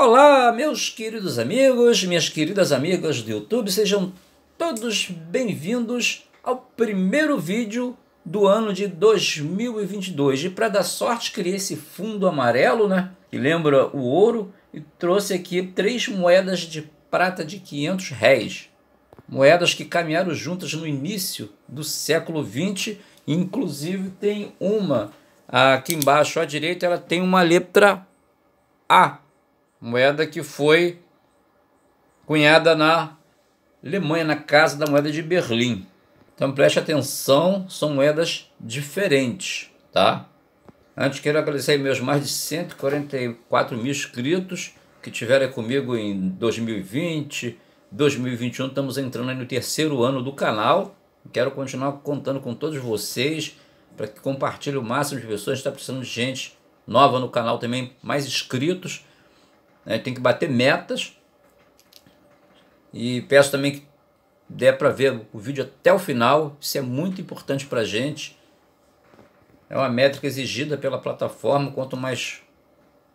Olá, meus queridos amigos, minhas queridas amigas do YouTube, sejam todos bem-vindos ao primeiro vídeo do ano de 2022. E para dar sorte, criei esse fundo amarelo, né, que lembra o ouro, e trouxe aqui três moedas de prata de 500 réis. Moedas que caminharam juntas no início do século 20, inclusive tem uma aqui embaixo à direita, ela tem uma letra A moeda que foi cunhada na Alemanha, na Casa da Moeda de Berlim. Então preste atenção, são moedas diferentes, tá? Antes quero agradecer meus mais de 144 mil inscritos que tiveram comigo em 2020, 2021, estamos entrando no terceiro ano do canal. Quero continuar contando com todos vocês para que compartilhe o máximo de pessoas. Está precisando de gente nova no canal também, mais inscritos né? tem que bater metas. E peço também que dê para ver o vídeo até o final. Isso é muito importante para a gente. É uma métrica exigida pela plataforma. Quanto mais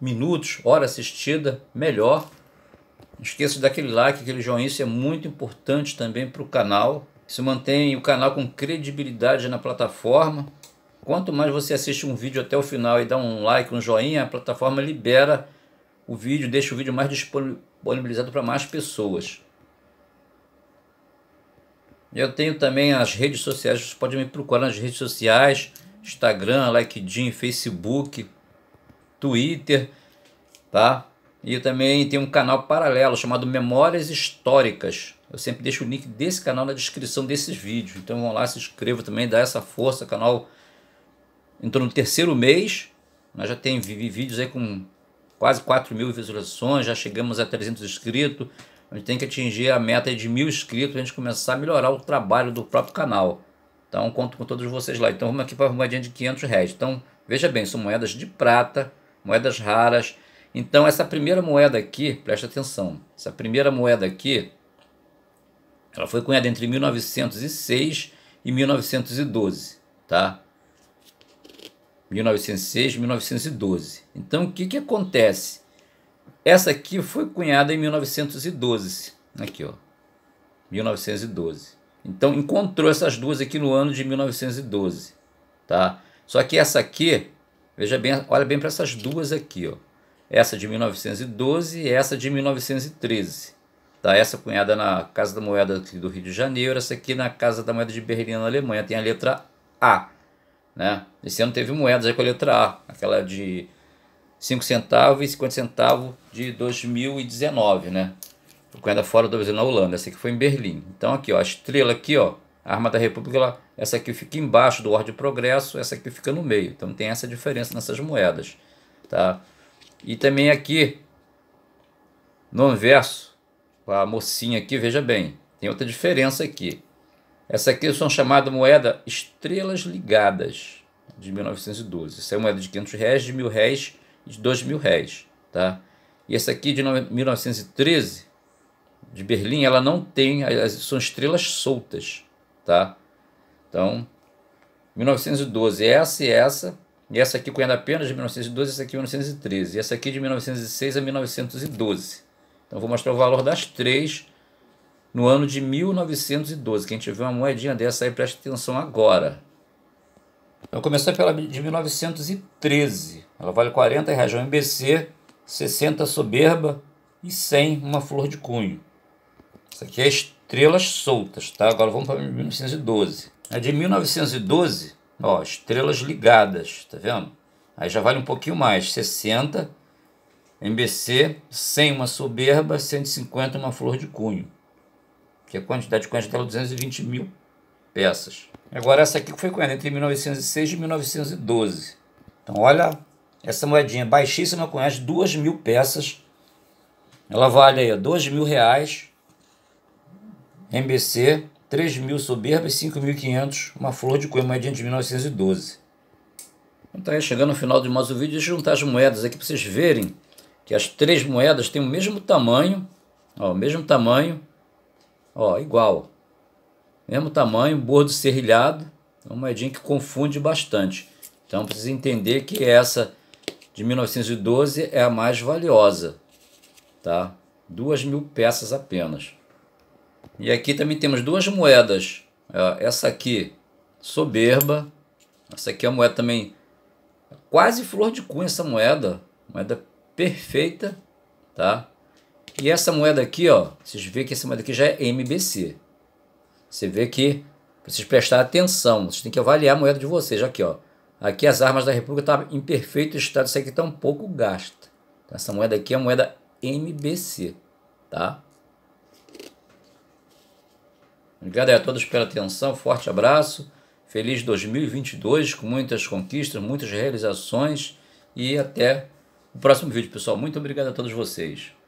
minutos, hora assistida, melhor. Não esqueça daquele like, aquele joinha. Isso é muito importante também para o canal. Isso mantém o canal com credibilidade na plataforma. Quanto mais você assiste um vídeo até o final e dá um like, um joinha, a plataforma libera o vídeo, deixa o vídeo mais disponibilizado para mais pessoas. Eu tenho também as redes sociais, você pode me procurar nas redes sociais, Instagram, LinkedIn, Facebook, Twitter, tá? E também tem um canal paralelo chamado Memórias Históricas. Eu sempre deixo o link desse canal na descrição desses vídeos. Então vão lá, se inscreva também, dá essa força. O canal entrou no terceiro mês. mas já tem vídeos aí com quase 4 mil visualizações, já chegamos a 300 inscritos. A gente tem que atingir a meta de mil inscritos para a gente começar a melhorar o trabalho do próprio canal. Então, conto com todos vocês lá. Então, vamos aqui para uma moedinha de 500 reais. Então, veja bem, são moedas de prata, moedas raras. Então, essa primeira moeda aqui, presta atenção, essa primeira moeda aqui, ela foi cunhada entre 1906 e 1912, tá? 1906, 1912. Então o que, que acontece? Essa aqui foi cunhada em 1912. Aqui, ó. 1912. Então encontrou essas duas aqui no ano de 1912, tá? Só que essa aqui, veja bem, olha bem para essas duas aqui, ó. Essa de 1912 e essa de 1913. Tá? Essa cunhada na Casa da Moeda do Rio de Janeiro, essa aqui na Casa da Moeda de Berlim, na Alemanha, tem a letra A. Né? Esse ano teve moedas aí com a letra A, aquela de 5 centavos e 50 centavos de 2019, né? Moeda fora do Brasil na Holanda, essa aqui foi em Berlim. Então aqui, ó, a estrela aqui, ó, a arma da república, ela, essa aqui fica embaixo do ordem de progresso, essa aqui fica no meio. Então tem essa diferença nessas moedas, tá? E também aqui, no anverso, a mocinha aqui, veja bem, tem outra diferença aqui. Essa aqui são chamada moeda Estrelas Ligadas, de 1912. Essa é moeda de 500 réis, de mil réis e de 2 mil réis. Tá? E essa aqui de 1913, de Berlim, ela não tem, são estrelas soltas. Tá? Então, 1912, essa e essa. E essa aqui cunhada apenas de 1912, essa aqui de 1913. E essa aqui de 1906 a 1912. Então, vou mostrar o valor das três no ano de 1912. Quem tiver uma moedinha dessa aí, preste atenção agora. Eu então, comecei pela de 1913. Ela vale 40 reais é um MBC, 60 soberba e 100 uma flor de cunho. Isso aqui é estrelas soltas, tá? Agora vamos para 1912. A de 1912, ó, estrelas ligadas, tá vendo? Aí já vale um pouquinho mais, 60 MBC, 100 uma soberba, 150 uma flor de cunho que a quantidade de coins dela é 220 mil peças. Agora essa aqui foi coinada né? entre 1906 e 1912. Então olha essa moedinha baixíssima conhece duas mil peças. Ela vale aí dois mil reais. MBC, 3 mil soberba e 5.500, uma flor de coelho, moedinha de 1912. Então, é chegando no final de mais um vídeo, de juntar as moedas aqui para vocês verem que as três moedas têm o mesmo tamanho, ó, o mesmo tamanho, Ó, igual. Mesmo tamanho, bordo serrilhado. É uma moedinha que confunde bastante. Então precisa entender que essa de 1912 é a mais valiosa. Tá? Duas mil peças apenas. E aqui também temos duas moedas. Essa aqui, soberba. Essa aqui é uma moeda também quase flor de cunha essa moeda. Moeda perfeita, tá? E essa moeda aqui, ó, vocês veem que essa moeda aqui já é MBC. Você vê que vocês prestar atenção, vocês têm que avaliar a moeda de vocês aqui, ó. Aqui as armas da República tá em perfeito estado, isso aqui está um pouco gasta. Então, essa moeda aqui é a moeda MBC, tá? Obrigado a todos pela atenção, forte abraço, feliz 2022 com muitas conquistas, muitas realizações e até o próximo vídeo, pessoal. Muito obrigado a todos vocês.